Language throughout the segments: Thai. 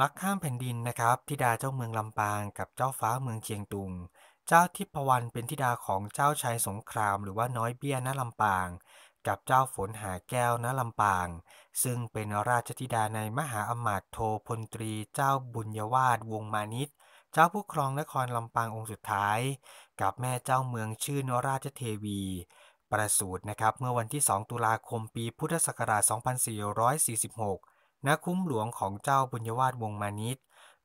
รักข้ามแผ่นดินนะครับ ธิดาเจ้าเมืองลำปางกับเจ้าฟ้าเมืองเชียงตุง เจ้าทิพวรรณเป็นธิดาของเจ้าชายสงครามหรือว่าน้อยเบี้ยณลำปางกับเจ้าฝนหาแก้วณลำปาง ซึ่งเป็นราชธิดาในมหาอมาตย์โทพลตรีเจ้าบุญยวาดวงมานิตเจ้าผู้ครองนครลำปางองค์สุดท้าย กับแม่เจ้าเมืองชื่อนราชเทวี ประสูตินะครับเมื่อวันที่2ตุลาคมปี พุทธศักราช 2446นักคุ้มหลวงของเจ้าบุญยวาดวงมานิต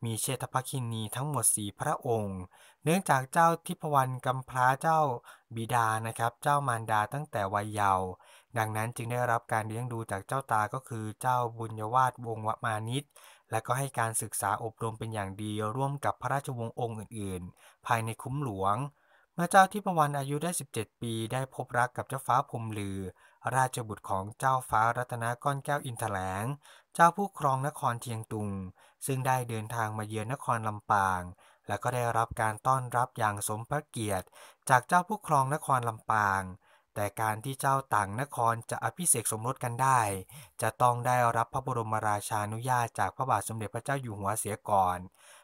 มีเชตพคินีทั้งหมดสีพระองค์ เนื่องจากเจ้าทิพวรรณกำพร้าเจ้าบิดานะครับ เจ้ามารดาตั้งแต่วัยเยาว์ ดังนั้นจึงได้รับการเลี้ยงดูจากเจ้าตาก็คือเจ้าบุญยวาดวงวมานิตและก็ให้การศึกษาอบรมเป็นอย่างดีร่วมกับพระราชวงศ์องค์อื่นๆ ภายในคุ้มหลวงมื่อเจ้าทิพวรรณอายุได้ 17 ปี ได้พบรักกับเจ้าฟ้าพรมลือ ราชบุตรของเจ้าฟ้ารัตนก้อนแก้วอินทแหลง เจ้าผู้ครองนครเทียงตุง ซึ่งได้เดินทางมาเยือนนครลำปาง และก็ได้รับการต้อนรับอย่างสมพระเกียรติ จากเจ้าผู้ครองนครลำปาง แต่การที่เจ้าต่างนครจะอภิเษกสมรสกันได้ จะต้องได้รับพระบรมราชานุญาตจากพระบาทสมเด็จพระเจ้าอยู่หัวเสียก่อน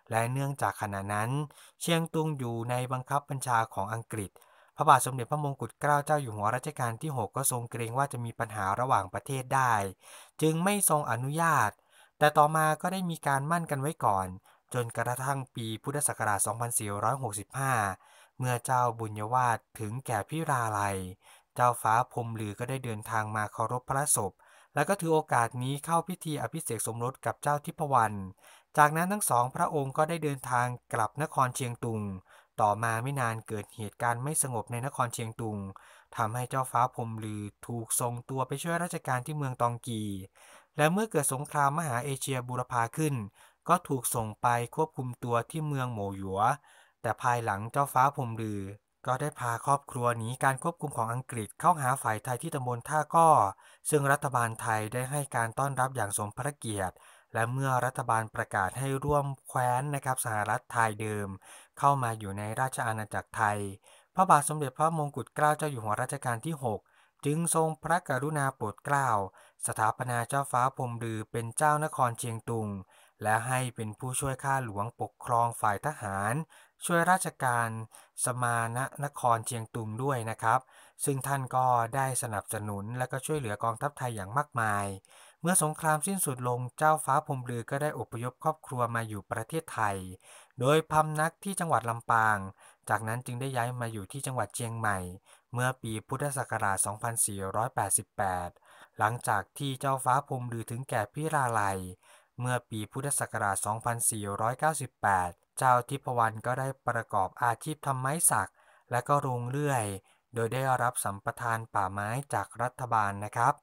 และเนื่องจากขณะนั้น เชียงตุงอยู่ในบังคับบัญชาของอังกฤษ พระบาทสมเด็จพระมงกุฎเกล้าเจ้าอยู่หัวรัชกาลที่ 6 ก็ทรงเกรงว่าจะมีปัญหาระหว่างประเทศได้ จึงไม่ทรงอนุญาต แต่ต่อมาก็ได้มีการมั่นกันไว้ก่อน จนกระทั่งปีพุทธศักราช 2465 เมื่อเจ้าบุญยวาดถึงแก่พิราลัย เจ้าฟ้าพรมลือก็ได้เดินทางมาเคารพพระศพแล้วก็ถือโอกาสนี้เข้าพิธีอภิเษกสมรสกับเจ้าทิพวรรณ จากนั้นทั้งสอง พระองค์ก็ได้เดินทางกลับนครเชียงตุง ต่อมาไม่นานเกิดเหตุการณ์ไม่สงบในนครเชียงตุง ทำให้เจ้าฟ้าพรมลือ ถูกส่งตัวไปช่วยราชการที่เมืองตองกีและเมื่อเกิดสงครามมหาเอเชียบูรพาขึ้น ก็ถูกส่งไปควบคุมตัวที่เมืองโมหยัว แต่ภายหลังเจ้าฟ้าพรมลือก็ได้พาครอบครัวหนีการควบคุมของอังกฤษเข้าหาฝ่ายไทยที่ตำบลท่าก้อซึ่งรัฐบาลไทยได้ให้การต้อนรับอย่างสมพระเกียรติ และเมื่อรัฐบาลประกาศให้ร่วมแคว้นนะครับสหรัฐไทยเดิมเข้ามาอยู่ในราชอาณาจักรไทย พระบาทสมเด็จพระมงกุฎเกล้าเจ้าอยู่หัวรัชกาลที่ 6 จึงทรงพระกรุณาโปรดเกล้าสถาปนาเจ้าฟ้าพรมรือเป็นเจ้านครเชียงตุงและให้เป็นผู้ช่วยข้าหลวงปกครองฝ่ายทหาร ช่วยราชการสมาณนครเชียงตุงด้วยนะครับ ซึ่งท่านก็ได้สนับสนุนและก็ช่วยเหลือกองทัพไทยอย่างมากมาย เมื่อสงครามสิ้นสุดลงเจ้าฟ้าพมลือก็ได้อพยพครอบครัวมาอยู่ประเทศไทย โดยพำนักที่จังหวัดลำปาง จากนั้นจึงได้ย้ายมาอยู่ที่จังหวัดเชียงใหม่ เมื่อปีพุทธศักราช 2488 หลังจากที่เจ้าฟ้าพมลือถึงแก่พิราลัยเมื่อปีพุทธศักราช 2498 เจ้าทิพวรรณก็ได้ประกอบอาชีพทำไม้สักและก็รุงเลื่อย โดยได้รับสัมปทานป่าไม้จากรัฐบาลนะครับ